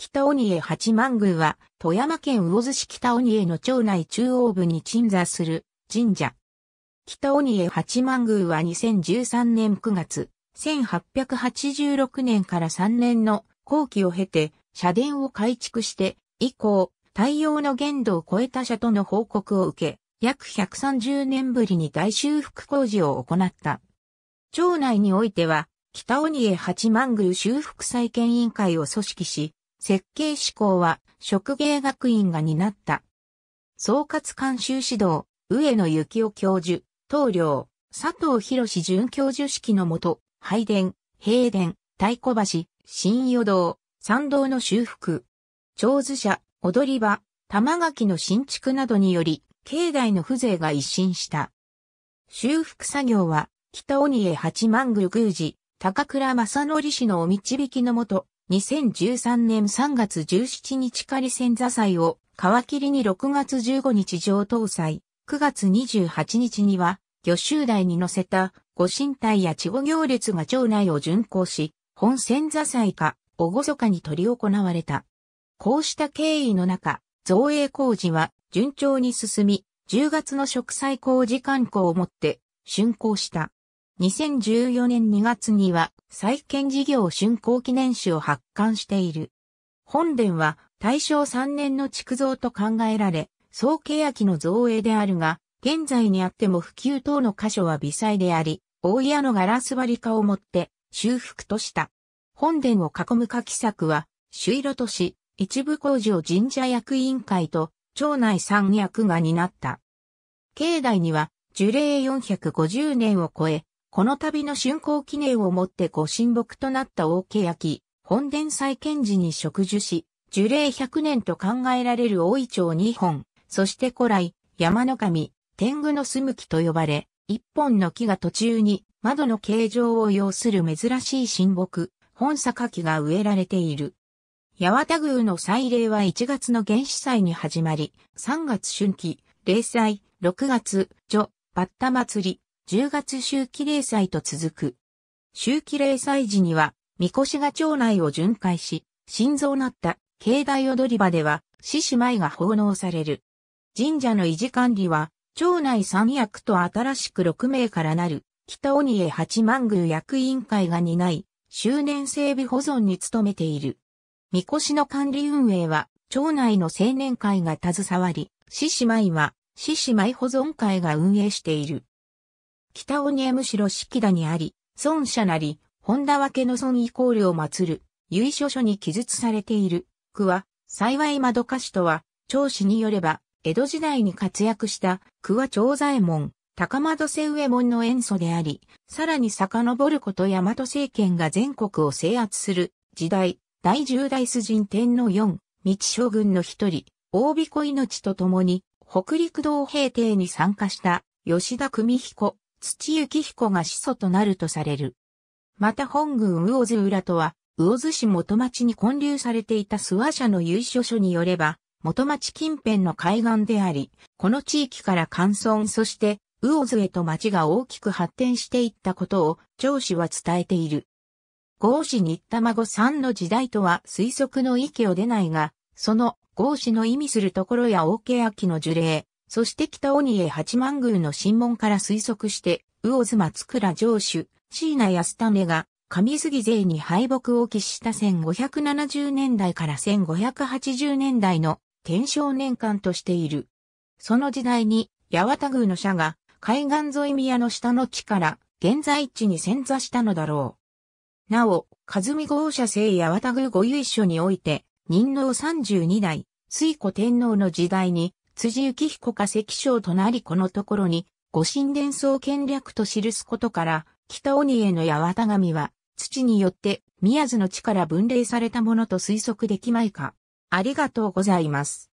北鬼江八幡宮は、富山県魚津市北鬼江の町内中央部に鎮座する神社。北鬼江八幡宮は2013年9月、1886年から3年の後期を経て、社殿を改築して、以降、対応の限度を超えた社との報告を受け、約130年ぶりに大修復工事を行った。町内においては、北鬼江八幡宮修復再建委員会を組織し、設計志向は職芸学院が担った。総括監修指導、上野幸雄教授、棟梁、佐藤博士准教授式のもと、拝殿、平殿、太鼓橋、新与堂、参道の修復、長寿社、踊り場、玉垣の新築などにより、境内の風情が一新した。修復作業は、北鬼江八幡宮宮司、高倉正則氏のお導きのもと、2013年3月17日仮線座祭を皮切りに6月15日上搭載、9月28日には魚集台に乗せたご神体や稚語行列が町内を巡行し、本線座祭か、おごそかに取り行われた。こうした経緯の中、造営工事は順調に進み、10月の植栽工事観光をもって竣工した。2014年2月には再建事業竣工記念誌を発刊している。本殿は大正3年の築造と考えられ、総約の造営であるが、現在にあっても普及等の箇所は微細であり、大屋のガラス張り化をもって修復とした。本殿を囲む柿作は、朱色都市、一部工事を神社役員会と、町内三役が担った。境内には、樹齢450年を超え、この度の竣工記念をもってご神木となった大ケヤキ、本殿再建時に植樹し、樹齢100年と考えられる大井町2本、そして古来、山の神、天狗の住む木と呼ばれ、一本の木が途中に窓の形状を要する珍しい神木、本坂木が植えられている。八幡宮の祭礼は1月の原始祭に始まり、3月春季、霊祭、6月、女、バッタ祭り、10月周期例祭と続く。秋季例祭時には、神輿が町内を巡回し、心臓なった境内踊り場では、獅子舞が奉納される。神社の維持管理は、町内三役と新しく6名からなる、北鬼江八幡宮役員会が担い、周年整備保存に努めている。神輿の管理運営は、町内の青年会が携わり、獅子舞は、獅子舞保存会が運営している。北尾にむしろ式田にあり、孫者なり、本田分けの孫イコールを祀る、由緒書に記述されている、句は、幸い窓菓子とは、長子によれば、江戸時代に活躍した、桑は長左衛門、高窓瀬右衛門の塩素であり、さらに遡ること大和政権が全国を制圧する、時代、第十代主人天皇四、道将軍の一人、大彦命と共に、北陸道平定に参加した、吉田組彦、土幸彦が始祖となるとされる。また本郡魚津浦とは、魚津市元町に建立されていた諏訪社の由緒書によれば、元町近辺の海岸であり、この地域から乾村そして魚津へと町が大きく発展していったことを、長子は伝えている。合子に卵さんの時代とは推測の域を出ないが、その合子の意味するところや大ケヤの樹齢、そして北鬼へ八幡宮の神門から推測して、魚妻倉城主、椎名安種が、上杉勢に敗北を喫した1570年代から1580年代の天正年間としている。その時代に、八幡宮の社が、海岸沿い宮の下の地から、現在地に潜座したのだろう。なお、和美豪社聖八幡宮御由緒において、人皇32代、水古天皇の時代に、辻幸彦化石賞となりこのところに、五神伝送権略と記すことから、北鬼への八幡神は、土によって宮津の地から分類されたものと推測できまいか。ありがとうございます。